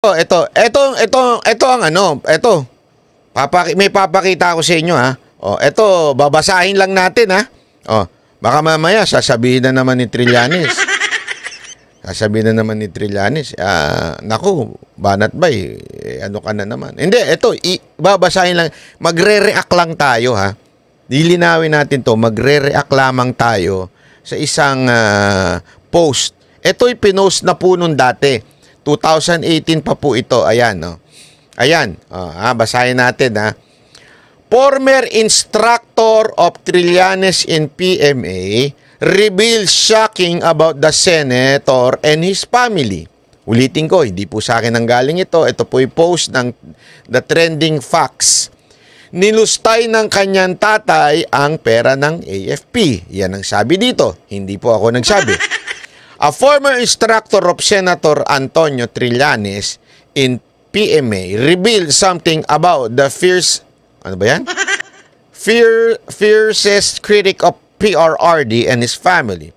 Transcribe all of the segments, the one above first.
Ito, oh, ito, ito, ito, ito ang ano, ito. Papaki may papakita ako sa inyo ha. Oh, ito, babasahin lang natin ha. Oh, baka mamaya sasabihin na naman ni Trillanes. Sasabihin na naman ni Trillanes, ah, naku, banat ba eh, eh ano ka na naman. Hindi, ito, i- babasahin lang, magre-react lang tayo ha. Dilinawin natin to, magre-react lamang tayo sa isang uh, post. Ito'y pinost na po nun dati 2018 pa po ito. Ayan, no? Oh. Ayan, oh, ha, basahin natin, ha? Former instructor of Trillanes in PMA reveals shocking about the senator and his family. Ulitin ko, hindi po sa akin ang galing ito. Ito po yung post ng The Trending Facts. Nilustay ng kanyang tatay ang pera ng AFP. Yan ang sabi dito. Hindi po ako nagsabi. A former instructor of Senator Antonio Trillanes in PMA revealed something about the fierce ano ba yan? Fear, fiercest critic of PRRD and his family.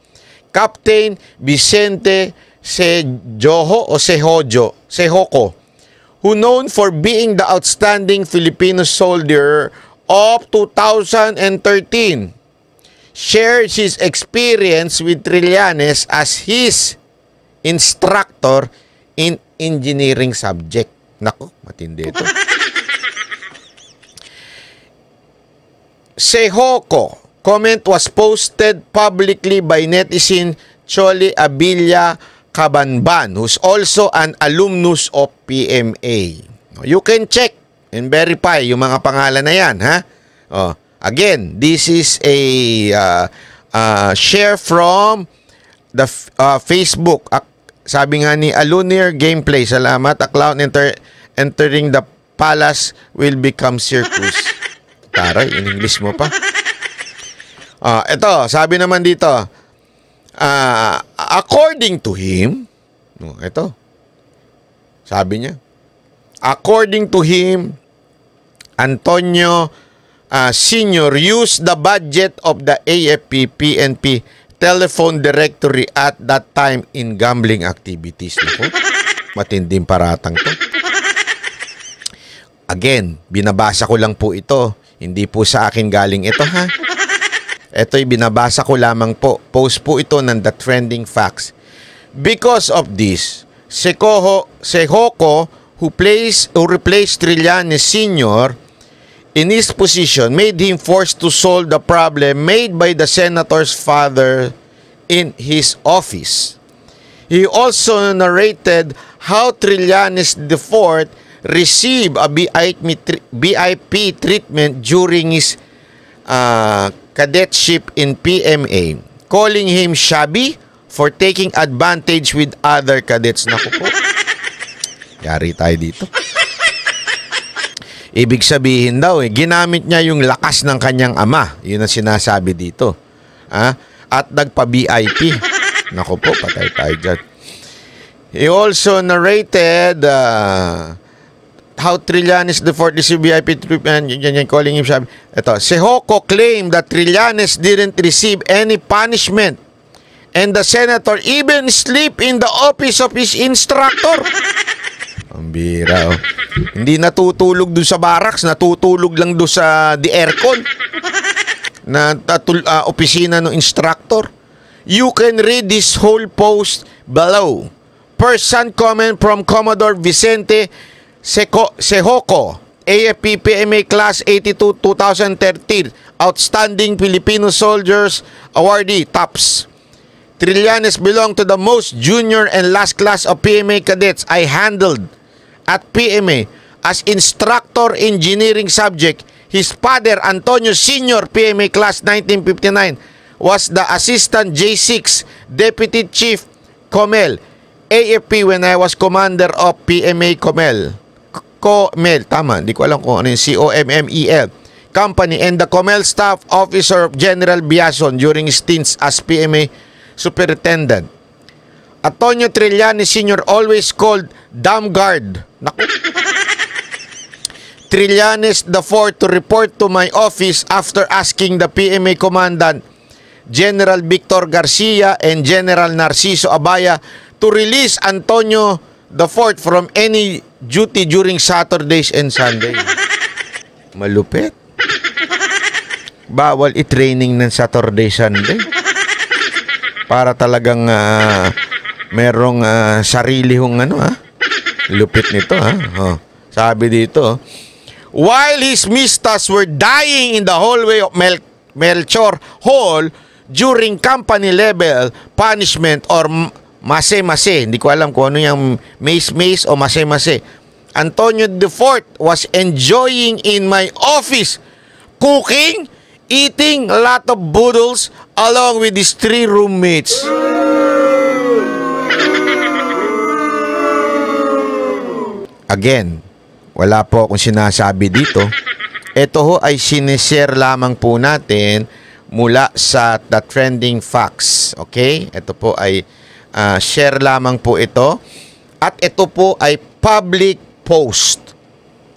Captain Vicente Sejojo o Sehojo, Sehoko, who known for being the outstanding Filipino soldier of 2013 shares his experience with Trillanes as his instructor in engineering subject. Nako, matindi ito. Sehoko comment was posted publicly by netizen Choli Abilla Kabanban who's also an alumnus of PMA. You can check and verify yung mga pangalan na yan, ha? Oh. Again, this is a uh, uh, share from the uh, Facebook. Uh, sabi nga ni Alunir Gameplay, salamat. A clown enter entering the palace will become circus. Taray, in English mo pa. Uh, ah, ito, sabi naman dito, uh, according to him, no, ito, sabi niya, according to him, Antonio uh, Senior, use the budget of the AFP-PNP telephone directory at that time in gambling activities. Naku, matinding paratang to. Again, binabasa ko lang po ito. Hindi po sa akin galing ito ha. Ito'y binabasa ko lamang po. Post po ito ng The Trending Facts. Because of this, Sekoho, Sehoko, who plays, who replaced Trillanes Sr., in his position made him forced to solve the problem made by the senator's father in his office. He also narrated how Trillanes IV received a VIP treatment during his uh, cadetship in PMA, calling him shabby for taking advantage with other cadets. Naku po, yari tayo dito. Ibig sabihin daw, eh, ginamit niya yung lakas ng kanyang ama. Yun ang sinasabi dito. Ah? At nagpa-VIP. Nako po, patay tayo dyan. He also narrated uh, how Trillanes IV received VIP trip. Yan, yan, calling him sabi. Ito, si Hoko claimed that Trillanes didn't receive any punishment and the senator even sleep in the office of his instructor. Ang bira, oh. Hindi natutulog doon sa barracks, natutulog lang doon sa the aircon na tatul, uh, ah, opisina ng instructor. You can read this whole post below. Person comment from Commodore Vicente Seco, Sehoco, AFP PMA Class 82 2013, Outstanding Filipino Soldiers Awardee, TOPS. Trillanes belong to the most junior and last class of PMA cadets I handled at PMA as instructor engineering subject. His father, Antonio Senior, PMA class 1959, was the assistant J6 deputy chief Comel, AFP when I was commander of PMA Comel. Comel, tama, di ko alam kung ano yung C-O-M-M-E-L company and the Comel staff officer of General Biason during stints as PMA superintendent. Antonio Trillanes Sr. always called Dam Guard. Naku. Trillanes IV to report to my office after asking the PMA Commandant General Victor Garcia and General Narciso Abaya to release Antonio the fourth from any duty during Saturdays and Sundays. Malupit. Bawal i-training ng Saturday, Sunday. Para talagang uh, merong uh, sarili hong ano ha. Ah. Lupit nito ha. Ah. Oh. Sabi dito, while his mistas were dying in the hallway of Mel Melchor Hall during company level punishment or mase-mase. Hindi ko alam kung ano yung mace-mace o mase-mase. Antonio IV was enjoying in my office cooking, eating a lot of boodles along with his three roommates. Again, wala po akong sinasabi dito. Ito ho ay sinishare lamang po natin mula sa The Trending Facts. Okay? Ito po ay uh, share lamang po ito. At ito po ay public post.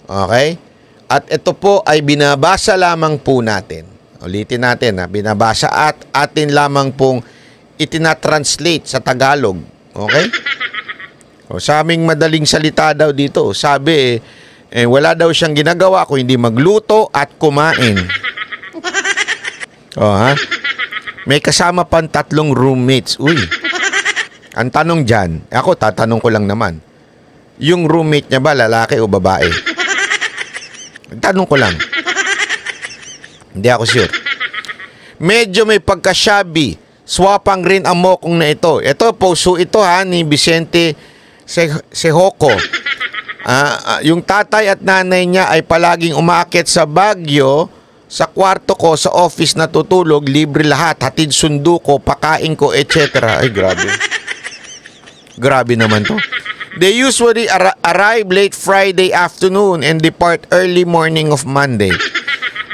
Okay? At ito po ay binabasa lamang po natin. Ulitin natin, ha? binabasa at atin lamang pong itinatranslate sa Tagalog. Okay? O, sa aming madaling salita daw dito, sabi eh, wala daw siyang ginagawa kung hindi magluto at kumain. O, ha? May kasama pang tatlong roommates. Uy. Ang tanong dyan, ako tatanong ko lang naman. Yung roommate niya ba lalaki o babae? Tanong ko lang. Hindi ako sure. Medyo may pagkasyabi. Swapang rin ang mokong na ito. Ito, poso ito ha ni Vicente si, si Hoko. Uh, ah, ah, yung tatay at nanay niya ay palaging umaakit sa Baguio sa kwarto ko sa office natutulog libre lahat hatid sundo ko pakain ko etc ay grabe grabe naman to they usually ar- arrive late Friday afternoon and depart early morning of Monday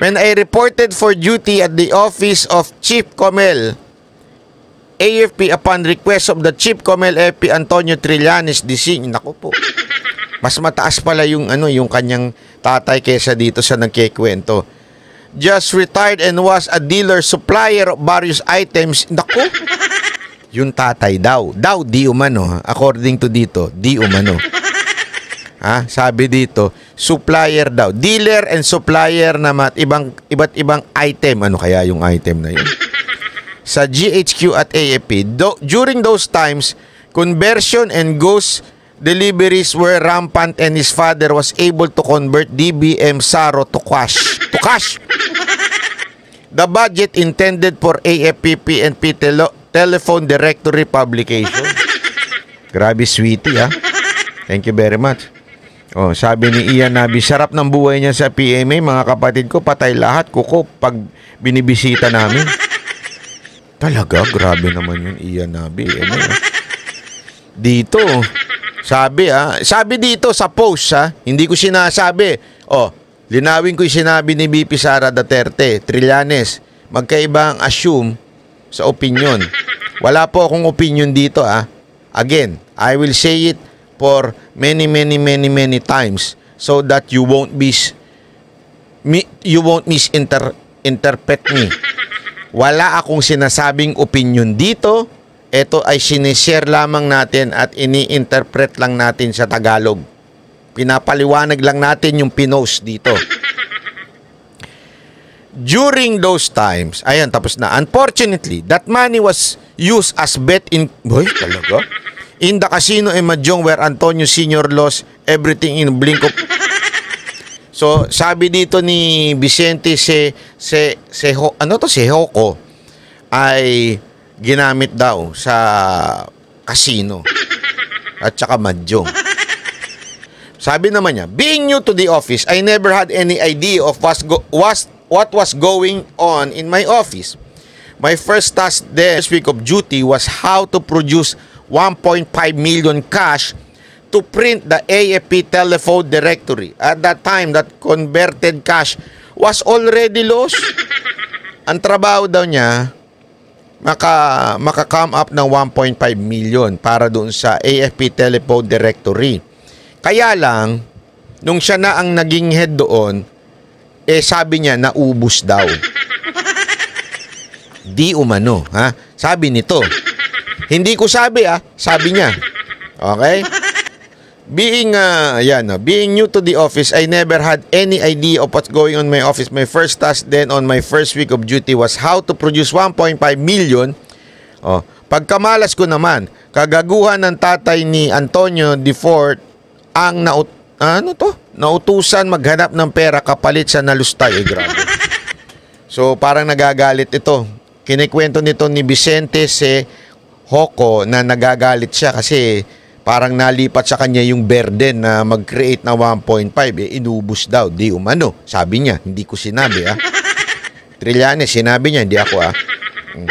when I reported for duty at the office of Chief Comel AFP upon request of the Chief Comel COMELFP Antonio Trillanes Dising. Nako po. Mas mataas pala yung ano yung kanyang tatay kesa dito sa nagkikwento. Just retired and was a dealer supplier of various items. Nako. Yung tatay daw. Daw di umano according to dito. Di umano. Ha? Sabi dito, supplier daw. Dealer and supplier na mat ibang iba't ibang item. Ano kaya yung item na yun? sa GHQ at AFP. Do, during those times, conversion and ghost deliveries were rampant and his father was able to convert DBM Saro to cash. To cash. The budget intended for AFPP and Pitelo Telephone Directory publication. Grabe sweetie ha. Ah. Thank you very much. Oh, sabi ni Ian Nabi, sarap ng buhay niya sa PMA, mga kapatid ko, patay lahat, kuko, pag binibisita namin. Talaga, grabe naman yung Iyan eh, Ano eh. Dito, sabi ah, sabi dito sa post ha, ah, hindi ko sinasabi. Oh, linawin ko yung sinabi ni BP Sara Duterte, Trillanes, magkaiba ang assume sa opinion. Wala po akong opinion dito ah. Again, I will say it for many many many many times so that you won't be you won't misinterpret me wala akong sinasabing opinion dito. Ito ay sinishare lamang natin at ini-interpret lang natin sa Tagalog. Pinapaliwanag lang natin yung pinos dito. During those times, ayan tapos na. Unfortunately, that money was used as bet in... Boy, talaga? In the casino and eh, mahjong where Antonio Sr. lost everything in a blink of So, sabi dito ni Vicente se se se ano to si Hoko ay ginamit daw sa casino at saka mahjong. Sabi naman niya, being new to the office, I never had any idea of what, was, what was going on in my office. My first task this week of duty was how to produce 1.5 million cash to print the AFP telephone directory. At that time, that converted cash was already lost. Ang trabaho daw niya, maka, maka-come up ng 1.5 million para doon sa AFP telephone directory. Kaya lang, nung siya na ang naging head doon, eh sabi niya naubos daw. Di umano, ha? Sabi nito. Hindi ko sabi ah, sabi niya. Okay? being uh, yan, no, being new to the office, I never had any idea of what's going on my office. My first task then on my first week of duty was how to produce 1.5 million. Oh, pagkamalas ko naman, kagaguhan ng tatay ni Antonio De Fort ang naut ano to? Nautusan maghanap ng pera kapalit sa nalustay. Eh, grabe. So parang nagagalit ito. Kinikwento nito ni Vicente si Hoko na nagagalit siya kasi parang nalipat sa kanya yung burden na mag-create na 1.5 eh inubos daw di umano sabi niya hindi ko sinabi ah Trillanes sinabi niya hindi ako ah hmm.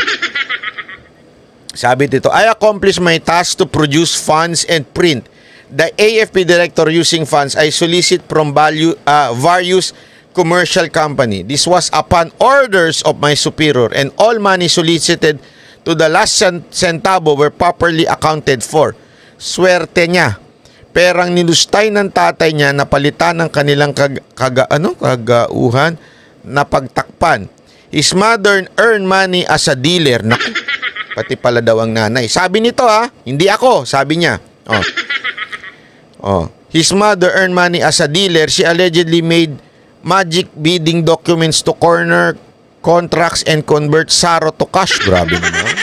sabi dito I accomplish my task to produce funds and print the AFP director using funds I solicit from value, uh, various commercial company this was upon orders of my superior and all money solicited to the last centavo were properly accounted for swerte niya. Perang nilustay ng tatay niya na palitan ng kanilang kag, kag, ano, kagauhan na pagtakpan. His mother earned money as a dealer. Naku, pati pala daw ang nanay. Sabi nito ha, ah, hindi ako, sabi niya. Oh. Oh. His mother earned money as a dealer. She allegedly made magic bidding documents to corner contracts and convert Saro to cash. Grabe naman.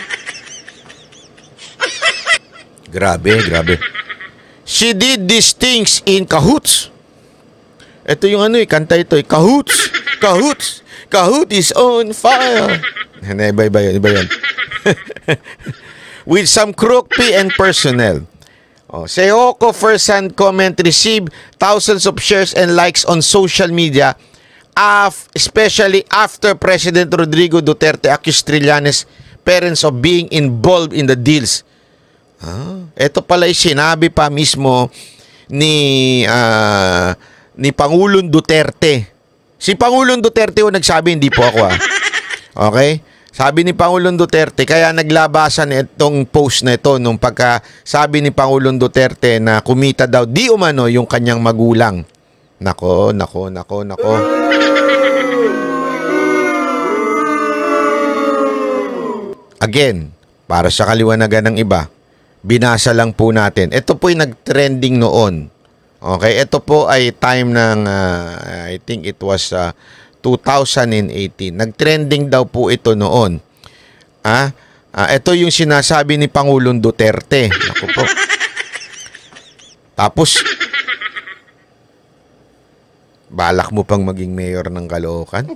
Grabe, grabe. She did these things in cahoots. Ito yung ano eh, kanta ito eh. Cahoots, cahoots, Kahoot is on fire. Na iba, iba yun, iba yun. With some crook P and personnel. Oh, Seoko first-hand comment received thousands of shares and likes on social media, af especially after President Rodrigo Duterte accused Trillanes parents of being involved in the deals. Ah, ito pala sinabi pa mismo ni uh, ni Pangulong Duterte. Si Pangulong Duterte 'yung nagsabi, hindi po ako ah. Okay? Sabi ni Pangulong Duterte, kaya naglabasan itong post na ito nung pagka sabi ni Pangulong Duterte na kumita daw di umano yung kanyang magulang. Nako, nako, nako, nako. Again, para sa kaliwanagan ng iba, binasa lang po natin. Ito po yung nagtrending noon. Okay, ito po ay time ng uh, I think it was uh, ah, 2018. Nagtrending daw po ito noon. Ah, ah, ito yung sinasabi ni Pangulong Duterte. Naku po. Tapos balak mo pang maging mayor ng Caloocan?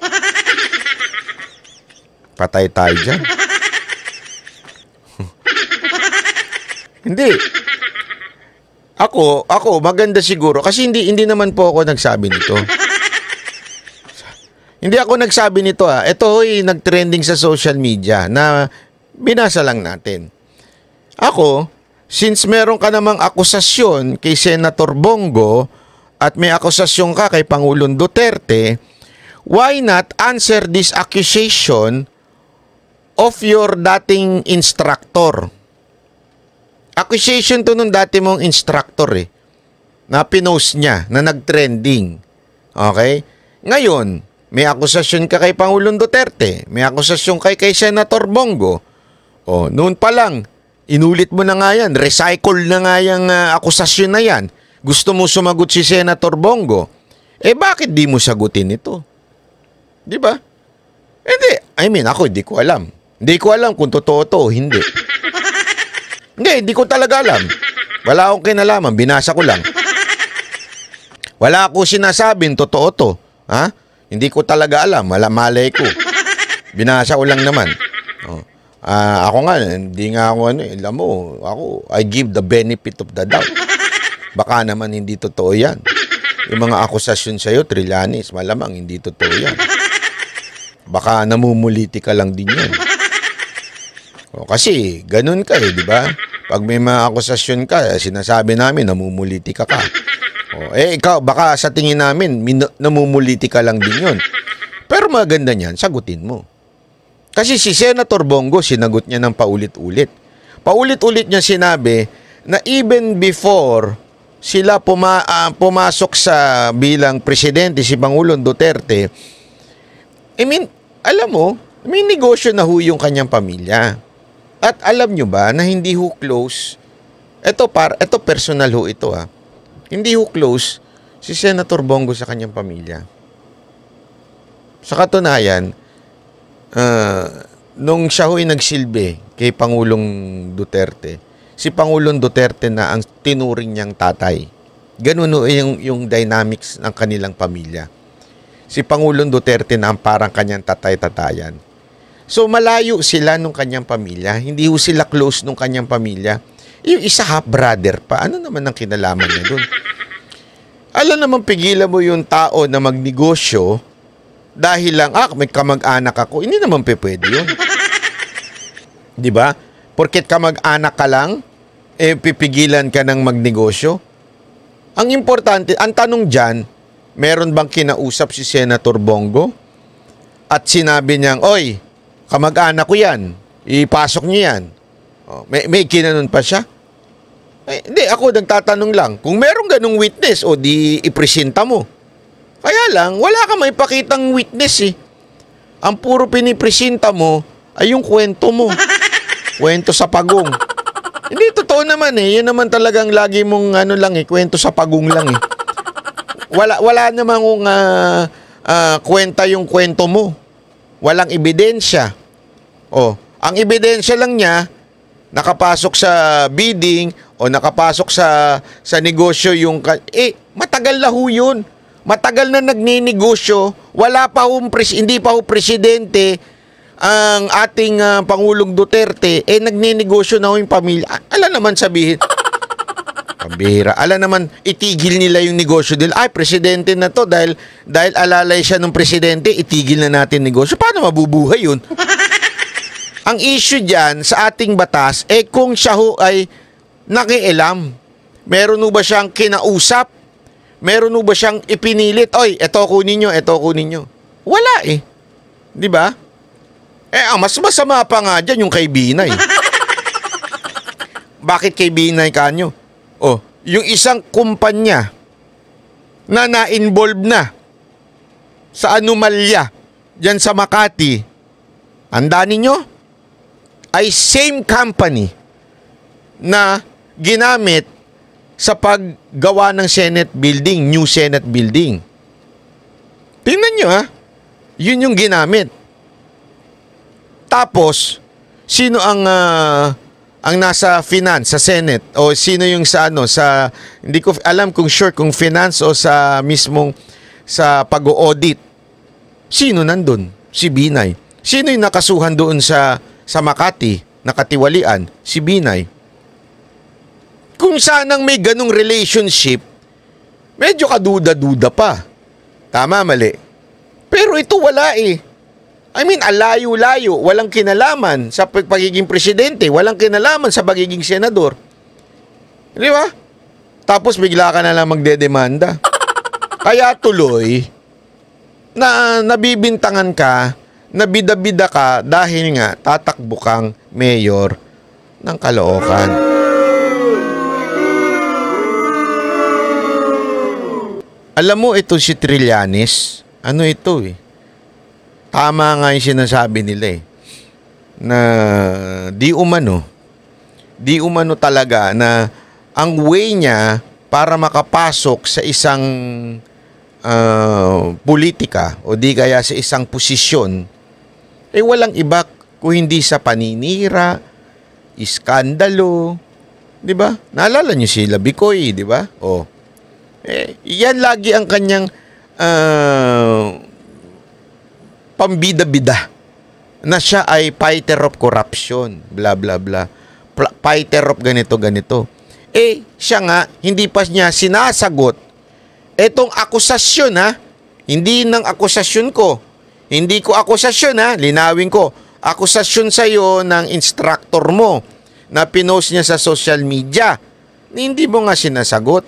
Patay tayo dyan. Hindi. Ako, ako, maganda siguro. Kasi hindi, hindi naman po ako nagsabi nito. hindi ako nagsabi nito ah. Ito ay nagtrending sa social media na binasa lang natin. Ako, since meron ka namang akusasyon kay Senator Bongo at may akusasyon ka kay Pangulong Duterte, why not answer this accusation of your dating instructor? Accusation to nung dati mong instructor eh. Na pinost niya, na nagtrending. Okay? Ngayon, may akusasyon ka kay Pangulong Duterte. May akusasyon kay kay Senator Bongo. O, noon pa lang, inulit mo na nga yan. Recycle na nga yung uh, akusasyon na yan. Gusto mo sumagot si Senator Bongo. Eh bakit di mo sagutin ito? Di ba? Hindi. I mean, ako hindi ko alam. Hindi ko alam kung totoo to hindi. Hindi, hindi ko talaga alam. Wala akong kinalaman, binasa ko lang. Wala ako sinasabing totoo to. Ha? Hindi ko talaga alam, wala malay ko. Binasa ko lang naman. Oh. Uh, ako nga, hindi nga ako ano, eh. alam mo, ako, I give the benefit of the doubt. Baka naman hindi totoo yan. Yung mga akusasyon sa'yo, Trillanes, malamang hindi totoo yan. Baka namumuliti ka lang din yan. O, oh, kasi, ganun ka eh, di ba? Pag may mga akusasyon ka, eh, sinasabi namin, namumuliti ka ka. Oh, eh, ikaw, baka sa tingin namin, namumuliti ka lang din yun. Pero maganda niyan, sagutin mo. Kasi si Senator Bongo, sinagot niya ng paulit-ulit. Paulit-ulit niya sinabi na even before sila puma, uh, pumasok sa bilang presidente si Pangulong Duterte, I mean, alam mo, may negosyo na ho yung kanyang pamilya. At alam nyo ba na hindi ho close, ito, par, ito personal ho ito ha, ah. hindi ho close si Senator Bongo sa kanyang pamilya. Sa katunayan, uh, nung siya ho'y nagsilbi kay Pangulong Duterte, si Pangulong Duterte na ang tinuring niyang tatay. Ganun ho yung, yung dynamics ng kanilang pamilya. Si Pangulong Duterte na ang parang kanyang tatay-tatayan So malayo sila nung kanyang pamilya. Hindi ho sila close nung kanyang pamilya. Yung isa half-brother pa. Ano naman ang kinalaman niya doon? Alam naman pigilan mo yung tao na magnegosyo dahil lang, ah, may kamag-anak ako. Hindi naman pwede yun. Di ba? Porkit kamag-anak ka lang, eh pipigilan ka ng magnegosyo. Ang importante, ang tanong dyan, meron bang kinausap si Senator Bongo? At sinabi niyang, Oy, Kamag-anak ko yan. Ipasok niya yan. Oh, may, may kinanon pa siya. Eh, hindi, ako nagtatanong lang. Kung merong ganong witness, o di ipresenta mo. Kaya lang, wala ka may pakitang witness eh. Ang puro pinipresenta mo ay yung kwento mo. kwento sa pagong. hindi, totoo naman eh. Yan naman talagang lagi mong ano lang eh, kwento sa pagong lang eh. Wala, wala namang uh, uh, kwenta yung kwento mo. Walang ebidensya. Oh, ang ebidensya lang niya nakapasok sa bidding o nakapasok sa sa negosyo yung eh matagal na ho 'yun. Matagal na nagninegosyo, wala pa ho hindi pa ho presidente ang ating uh, Pangulong Duterte eh nagninegosyo na ho yung pamilya. Ala naman sabihin. Pambihira. Ala naman itigil nila yung negosyo nila. Ay presidente na to dahil dahil alalay siya ng presidente, itigil na natin negosyo. Paano mabubuhay 'yun? Ang issue dyan sa ating batas, eh kung siya ho ay nakielam, meron ho ba siyang kinausap? Meron ho ba siyang ipinilit? Oy, eto kunin nyo, eto kunin nyo. Wala eh. Di ba? Eh, ang mas masama pa nga dyan yung kay Binay. Bakit kay Binay kanyo? Oh, yung isang kumpanya na na-involve na sa anomalya dyan sa Makati. Handa ninyo? ay same company na ginamit sa paggawa ng Senate building, new Senate building. Tingnan nyo ha, yun yung ginamit. Tapos, sino ang uh, ang nasa finance sa Senate o sino yung sa ano sa hindi ko alam kung sure kung finance o sa mismong sa pag-audit. Sino nandun? Si Binay. Sino yung nakasuhan doon sa sa Makati na katiwalian si Binay. Kung sanang may ganong relationship, medyo kaduda-duda pa. Tama, mali. Pero ito wala eh. I mean, alayo-layo, walang kinalaman sa pagiging presidente, walang kinalaman sa pagiging senador. Di ba? Tapos bigla ka na lang magdedemanda. Kaya tuloy, na nabibintangan ka nabida-bida ka dahil nga tatakbo kang mayor ng Caloocan. Alam mo ito si Trillanes, ano ito eh. Tama nga yung sinasabi nila eh. Na di umano, di umano talaga na ang way niya para makapasok sa isang uh, politika o di kaya sa isang posisyon eh walang iba kung hindi sa paninira, iskandalo, 'di ba? Naalala niyo si Labicoy, 'di ba? Oh. Eh, iyan lagi ang kanyang uh, pambida-bida na siya ay fighter of corruption, bla bla bla. fighter of ganito ganito. Eh, siya nga hindi pa niya sinasagot etong akusasyon ha. Hindi ng akusasyon ko hindi ko akusasyon ha, linawin ko. Akusasyon sa iyo ng instructor mo na pinost niya sa social media. Hindi mo nga sinasagot.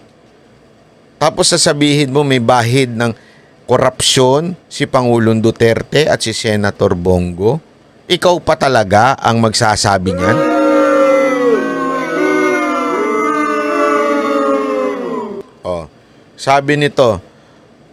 Tapos sasabihin mo may bahid ng korupsyon si Pangulong Duterte at si Senator Bongo. Ikaw pa talaga ang magsasabi niyan? Oh, sabi nito,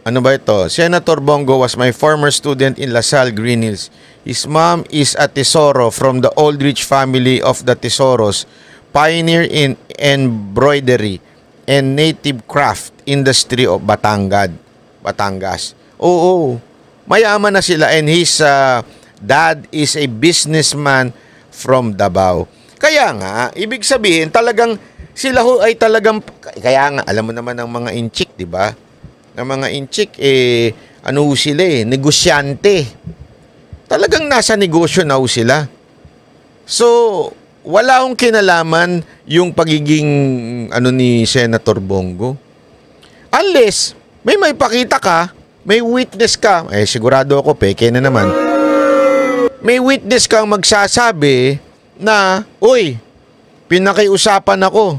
ano ba ito? Senator Bongo was my former student in LaSalle Green Hills. His mom is a Tesoro from the Aldrich family of the Tesoros, pioneer in embroidery and native craft industry of Batangad, Batangas. Oo, mayaman na sila and his uh, dad is a businessman from Davao. Kaya nga, ibig sabihin talagang sila ho ay talagang kaya nga alam mo naman ang mga inchik, 'di ba? ng mga inchik, eh, ano sila eh, negosyante. Talagang nasa negosyo na sila. So, wala akong kinalaman yung pagiging ano ni Senator Bongo. Unless, may may pakita ka, may witness ka, eh sigurado ako, peke na naman. May witness kang magsasabi na, Uy, pinakiusapan ako.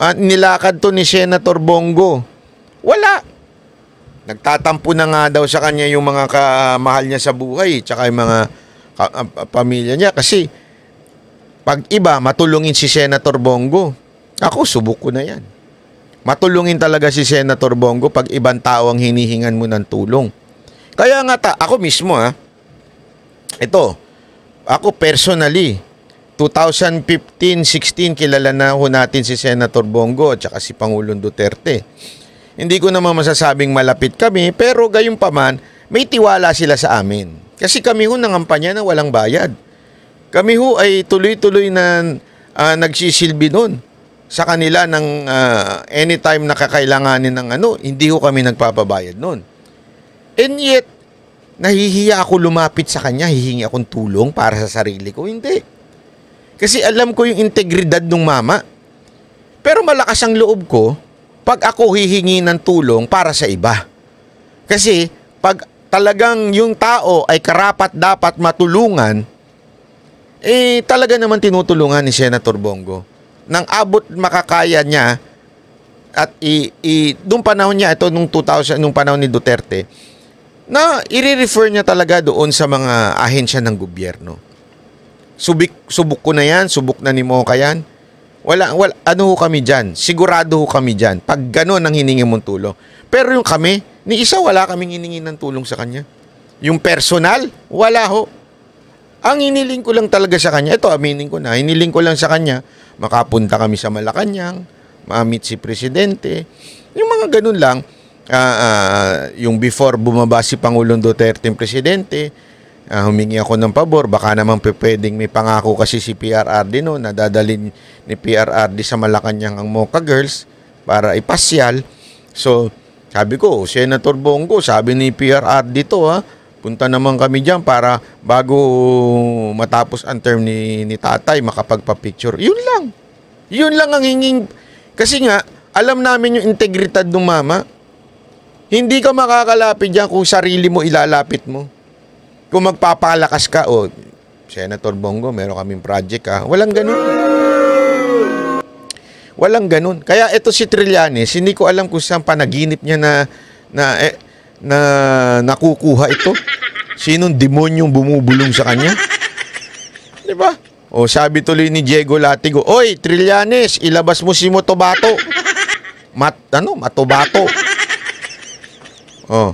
At nilakad to ni Senator Bongo. Wala. Nagtatampo na nga daw sa kanya yung mga kamahal niya sa buhay, tsaka yung mga ka- ah, pamilya niya. Kasi pag iba, matulungin si Senator Bongo. Ako, subok ko na yan. Matulungin talaga si Senator Bongo pag ibang tao ang hinihingan mo ng tulong. Kaya nga ta, ako mismo ha, ito, ako personally, 2015-16 kilala na ho natin si Senator Bongo at saka si Pangulong Duterte. Hindi ko naman masasabing malapit kami pero gayon pa man, may tiwala sila sa amin. Kasi kami ho nangampanya na walang bayad. Kami ho ay tuloy-tuloy na uh, nagsisilbi noon sa kanila ng uh, anytime na kakailanganin ng ano, hindi ho kami nagpapabayad noon. And yet, nahihiya ako lumapit sa kanya, hihingi akong tulong para sa sarili ko. Hindi. Kasi alam ko yung integridad ng mama. Pero malakas ang loob ko pag ako hihingi ng tulong para sa iba. Kasi pag talagang yung tao ay karapat dapat matulungan, eh talaga naman tinutulungan ni Senator Bongo. Nang abot makakaya niya at i, i doon panahon niya ito nung 2000 nung panahon ni Duterte na i-refer niya talaga doon sa mga ahensya ng gobyerno. Subik, subok ko na yan, subok na ni Moka yan. Wala, wala, ano ho kami dyan? Sigurado ho kami dyan. Pag gano'n ang hiningi mong tulong. Pero yung kami, ni isa wala kaming hiningi ng tulong sa kanya. Yung personal, wala ho. Ang iniling ko lang talaga sa kanya, ito aminin ko na, iniling ko lang sa kanya, makapunta kami sa Malacanang, ma-meet si Presidente, yung mga ganun lang, uh, uh, yung before bumaba si Pangulong Duterte yung Presidente, uh, humingi ako ng pabor. Baka naman pwedeng may pangako kasi si PRRD no, nadadalin ni PRRD sa Malacanang ang Mocha Girls para ipasyal. So, sabi ko, Senator Bongo, sabi ni PRRD to ha, punta naman kami dyan para bago matapos ang term ni, ni tatay, makapagpa-picture. Yun lang. Yun lang ang hinging. Kasi nga, alam namin yung integridad ng mama. Hindi ka makakalapit dyan kung sarili mo ilalapit mo kung magpapalakas ka, o, oh, Senator Bongo, meron kaming project ha. Ah. Walang ganun. Walang ganun. Kaya ito si Trillanes, hindi ko alam kung saan panaginip niya na, na, eh, na nakukuha ito. Sinong demonyong bumubulong sa kanya? Di ba? O sabi tuloy ni Diego Latigo, Oy, Trillanes, ilabas mo si Motobato. Mat, ano, Matobato. Oh.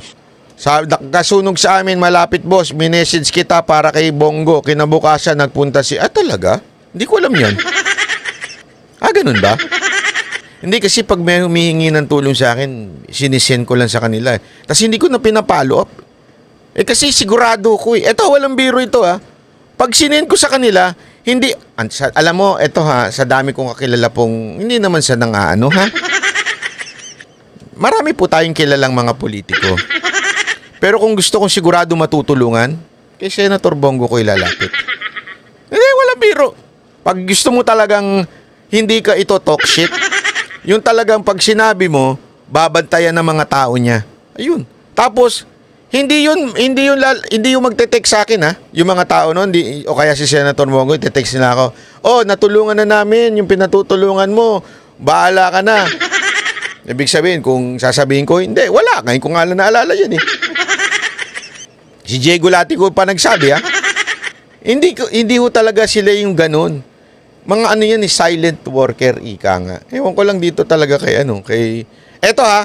Sabi, nakasunog sa amin malapit boss, minessage kita para kay Bongo. Kinabukasan nagpunta si, ah talaga? Hindi ko alam yan. Ah, ganun ba? Hindi kasi pag may humihingi ng tulong sa akin, sinisend ko lang sa kanila. Eh. Tapos hindi ko na pinapalo up. Eh kasi sigurado ko eh. Ito, walang biro ito ha. Ah. Pag sinend ko sa kanila, hindi, alam mo, ito ha, sa dami kong kakilala pong, hindi naman sa nang ano ha. Marami po tayong kilalang mga politiko. Pero kung gusto kong sigurado matutulungan, kay Senator Bongo ko ilalapit. Hindi, eh, wala biro. Pag gusto mo talagang hindi ka ito talk shit, yung talagang pag sinabi mo, babantayan ng mga tao niya. Ayun. Tapos, hindi yun, hindi yun, hindi yung magte-text sa akin ha. Yung mga tao noon, di, o kaya si Senator Mongo, ite-text nila ako. Oh, natulungan na namin yung pinatutulungan mo. Bahala ka na. Ibig sabihin, kung sasabihin ko, hindi, wala. Ngayon ko nga lang naalala yan, eh. Si Jay Gulati ko pa nagsabi ha. Ah. hindi ko hindi ho talaga sila yung ganun. Mga ano yan, ni eh, silent worker ika nga. Ewan ko lang dito talaga kay ano, kay Eto ha. Ah.